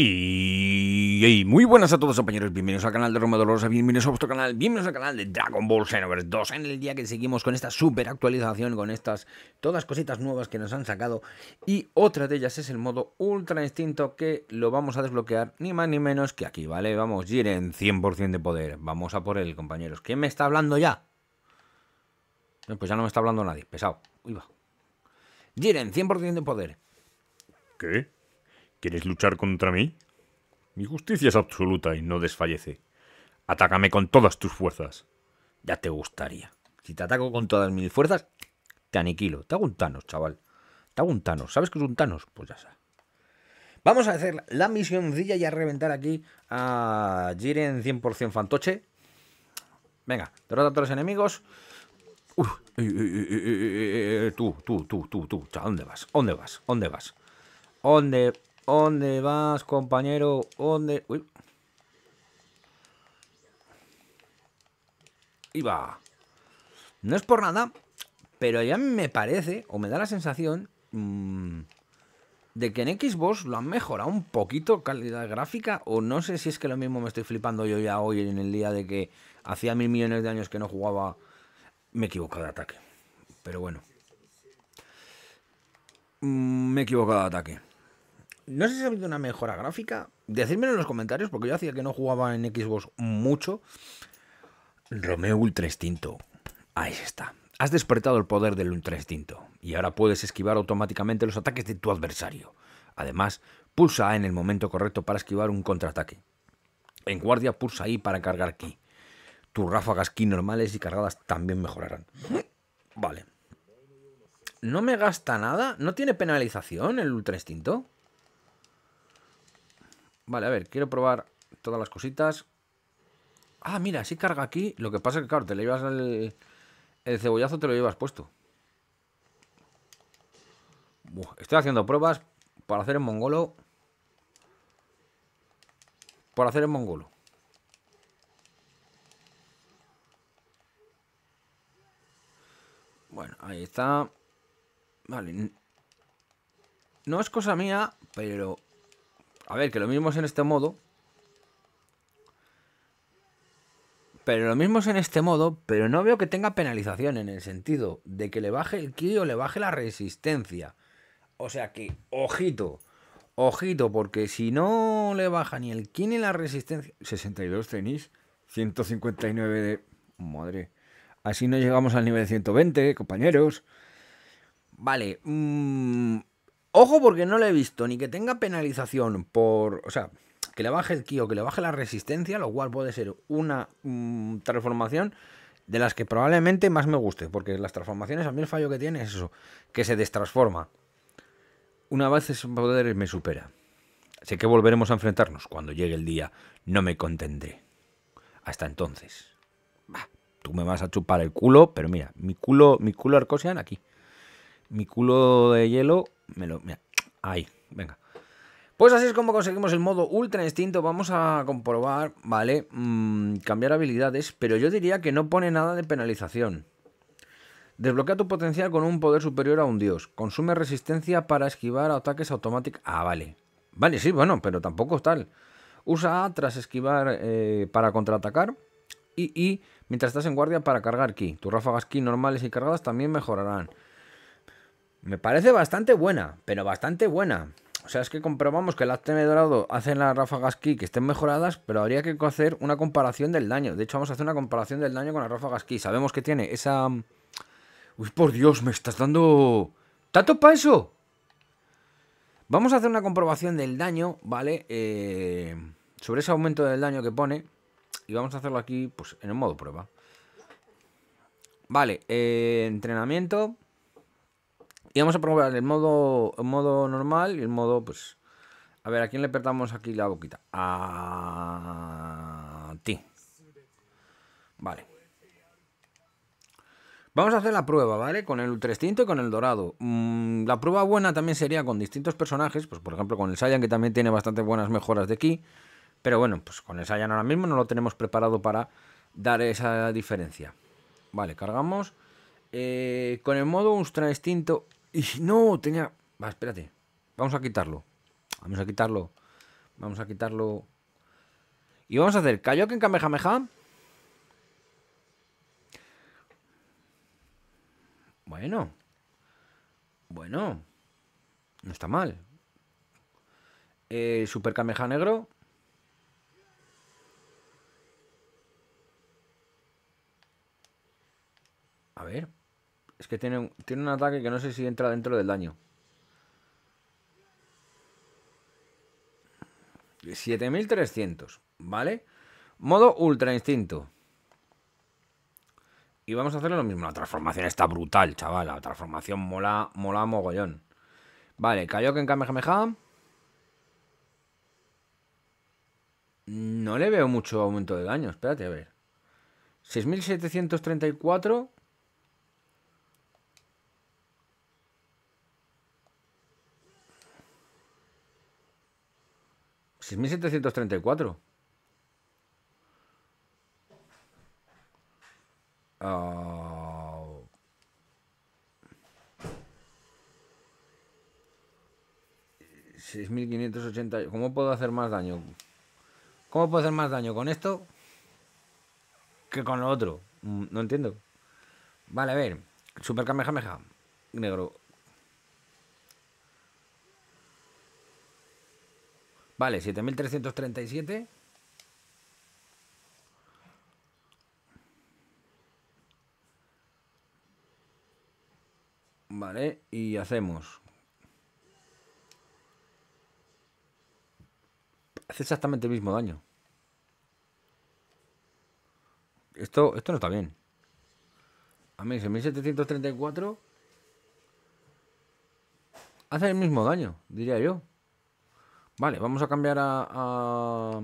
Y, muy buenas a todos compañeros, bienvenidos al canal de Roma Dolorosa, bienvenidos a vuestro canal, bienvenidos al canal de Dragon Ball Xenoverse 2 en el día que seguimos con esta super actualización, con estas todas cositas nuevas que nos han sacado y otra de ellas es el modo Ultra Instinto que lo vamos a desbloquear ni más ni menos que aquí, ¿vale? Vamos, Jiren, 100% de poder, vamos a por él compañeros, ¿quién me está hablando ya? Pues ya no me está hablando nadie, pesado, uy va. Jiren, 100% de poder. ¿Qué? ¿Quieres luchar contra mí? Mi justicia es absoluta y no desfallece. Atácame con todas tus fuerzas. Ya te gustaría. Si te ataco con todas mis fuerzas, te aniquilo. Te hago un Thanos, chaval. Te hago un Thanos. ¿Sabes que es un Thanos? Pues ya está. Vamos a hacer la misioncilla y a reventar aquí a Jiren 100% fantoche. Venga, derrota a todos los enemigos. tú, tú, tú, tú, tú. dónde vas? ¿Dónde vas? ¿Dónde vas? ¿Dónde ¿Dónde vas, compañero? ¿Dónde? Uy. va! No es por nada, pero ya me parece, o me da la sensación, mm, de que en Xbox lo han mejorado un poquito calidad gráfica, o no sé si es que lo mismo me estoy flipando yo ya hoy en el día de que hacía mil millones de años que no jugaba, me he equivocado de ataque. Pero bueno. Mm, me he equivocado de ataque. No sé si ha habido una mejora gráfica. Decídmelo en los comentarios, porque yo hacía que no jugaba en Xbox mucho. Romeo Ultra Instinto Ahí está. Has despertado el poder del Ultra Instinto Y ahora puedes esquivar automáticamente los ataques de tu adversario. Además, pulsa A en el momento correcto para esquivar un contraataque. En guardia, pulsa I para cargar ki. Tus ráfagas ki normales y cargadas también mejorarán. Vale. No me gasta nada. No tiene penalización el Ultra Instinto. Vale, a ver, quiero probar todas las cositas. Ah, mira, si sí carga aquí. Lo que pasa es que, claro, te le llevas el, cebollazo, te lo llevas puesto. estoy haciendo pruebas para hacer el mongolo. Para hacer el mongolo. Bueno, ahí está. Vale. No es cosa mía, pero a ver, que lo mismo es en este modo. Pero lo mismo es en este modo, pero no veo que tenga penalización en el sentido de que le baje el ki o le baje la resistencia. O sea que, ojito, ojito, porque si no le baja ni el ki ni la resistencia... 62 tenis, 159 de... Madre. Así no llegamos al nivel 120, compañeros. Vale, mmm, Ojo porque no le he visto, ni que tenga penalización por... O sea, que le baje el ki que le baje la resistencia, lo cual puede ser una mm, transformación de las que probablemente más me guste, porque las transformaciones a mí el fallo que tiene es eso, que se destransforma. Una vez ese poder me supera. Sé que volveremos a enfrentarnos cuando llegue el día, no me contendré. Hasta entonces. tú me vas a chupar el culo, pero mira, mi culo, mi culo Arcosian aquí. Mi culo de hielo me lo. Ahí, venga. Pues así es como conseguimos el modo Ultra Instinto. Vamos a comprobar, ¿vale? Mm, cambiar habilidades, pero yo diría que no pone nada de penalización. Desbloquea tu potencial con un poder superior a un dios. Consume resistencia para esquivar ataques automáticos. Ah, vale. Vale, sí, bueno, pero tampoco es tal. Usa A tras esquivar eh, para contraatacar. Y, y mientras estás en guardia para cargar ki. Tus ráfagas ki normales y cargadas también mejorarán. Me parece bastante buena, pero bastante buena. O sea, es que comprobamos que el ATM dorado hacen las ráfagas ki que estén mejoradas, pero habría que hacer una comparación del daño. De hecho, vamos a hacer una comparación del daño con las ráfagas ki. Sabemos que tiene esa... Uy, por Dios, me estás dando... tanto para eso? Vamos a hacer una comprobación del daño, ¿vale? Eh, sobre ese aumento del daño que pone. Y vamos a hacerlo aquí, pues, en el modo prueba. Vale, eh, entrenamiento vamos a probar el modo, modo normal y el modo, pues... A ver, ¿a quién le perdamos aquí la boquita? A ti. Vale. Vamos a hacer la prueba, ¿vale? Con el ultraextinto y con el dorado. Mm, la prueba buena también sería con distintos personajes, pues por ejemplo con el Saiyan, que también tiene bastante buenas mejoras de aquí. Pero bueno, pues con el Saiyan ahora mismo no lo tenemos preparado para dar esa diferencia. Vale, cargamos. Eh, con el modo instinto. Y si no, tenía... Va, espérate. Vamos a quitarlo. Vamos a quitarlo. Vamos a quitarlo. Y vamos a hacer Kaioken Kamehameha. Bueno. Bueno. No está mal. Eh, Super Kamehameha negro. Es que tiene, un, tiene un ataque que no sé si entra dentro del daño. 7300, ¿vale? Modo Ultra Instinto. Y vamos a hacer lo mismo. La transformación está brutal, chaval. La transformación mola, mola mogollón. Vale, Kaioken Kamehameha. No le veo mucho aumento de daño. Espérate, a ver. 6734 6734. ...6.580... Ah, ¿Cómo puedo hacer más daño? ¿Cómo puedo hacer más daño con esto? Que con lo otro. Mm, no entiendo. Vale, a ver. Super Kamehameha. Negro. Vale, 7337. Vale, y hacemos. Hace exactamente el mismo daño. Esto, esto no está bien. A mí, 1734 hace el mismo daño, diría yo. Vale, vamos a cambiar a,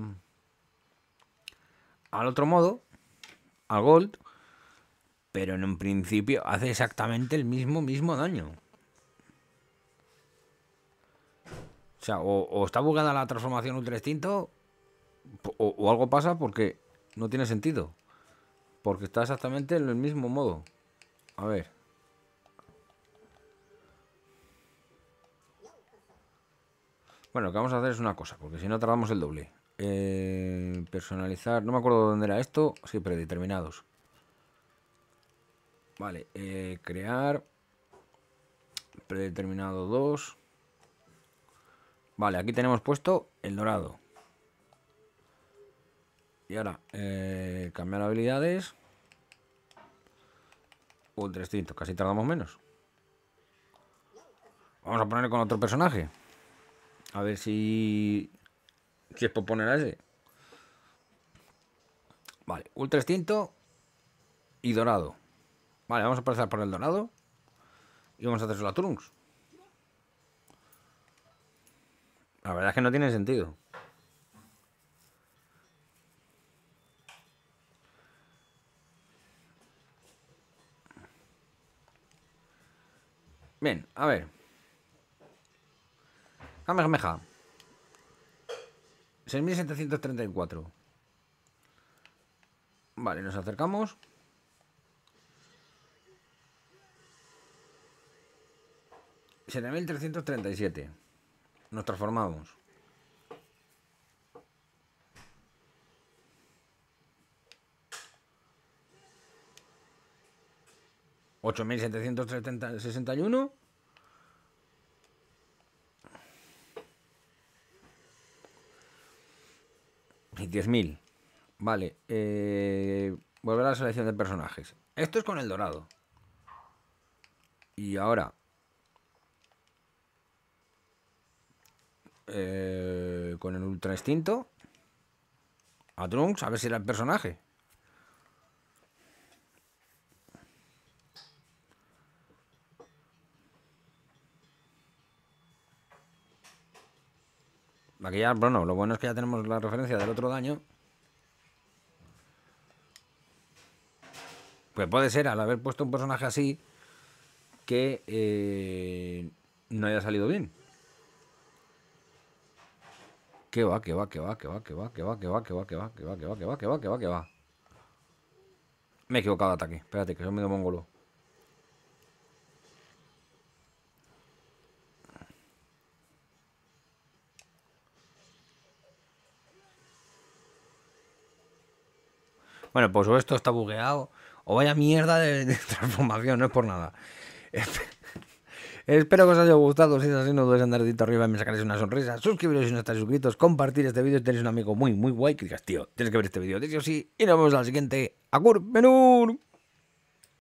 al otro modo, a gold, pero en un principio hace exactamente el mismo, mismo daño. O sea, o, está bugada la transformación ultra extinto, o, algo pasa porque no tiene sentido. Porque está exactamente en el mismo modo. A ver. Bueno, lo que vamos a hacer es una cosa, porque si no tardamos el doble. Eh, personalizar, no me acuerdo dónde era esto. Sí, predeterminados. Vale, eh, crear. Predeterminado 2. Vale, aquí tenemos puesto el dorado. Y ahora, eh, cambiar habilidades. Ultra instinto, casi tardamos menos. Vamos a poner con otro personaje. A ver si. Si es por poner a ese. Vale, ultra extinto y dorado. Vale, vamos a pasar por el dorado. Y vamos a hacer la Trunks. La verdad es que no tiene sentido. Bien, a ver seis mil setecientos treinta y cuatro. Vale, nos acercamos. mil trescientos treinta y siete Nos transformamos. Ocho mil setecientos sesenta y uno. 10.000. Vale. Eh, volver a la selección de personajes. Esto es con el dorado. Y ahora. Eh, con el ultra instinto. A Trunks, a ver si era el personaje. Aquí ya, bueno, lo bueno es que ya tenemos la referencia del otro daño. Pues puede ser, al haber puesto un personaje así, que no haya salido bien. Que va, que va, que va, que va, que va, que va, que va, que va, que va, que va, que va, que va, que va, que va, que va. Me he equivocado de ataque. Espérate, que soy medio mongolo. Bueno, pues o esto está bugueado, o vaya mierda de, transformación, no es por nada. Espero que os haya gustado. Si es así, no dudéis en dar dedito arriba y me sacaréis una sonrisa. Suscribiros si no estáis suscritos. Compartir este vídeo. Tenéis un amigo muy, muy guay que digas, tío, tienes que ver este vídeo. De sí Y nos vemos al siguiente. Acur, menú.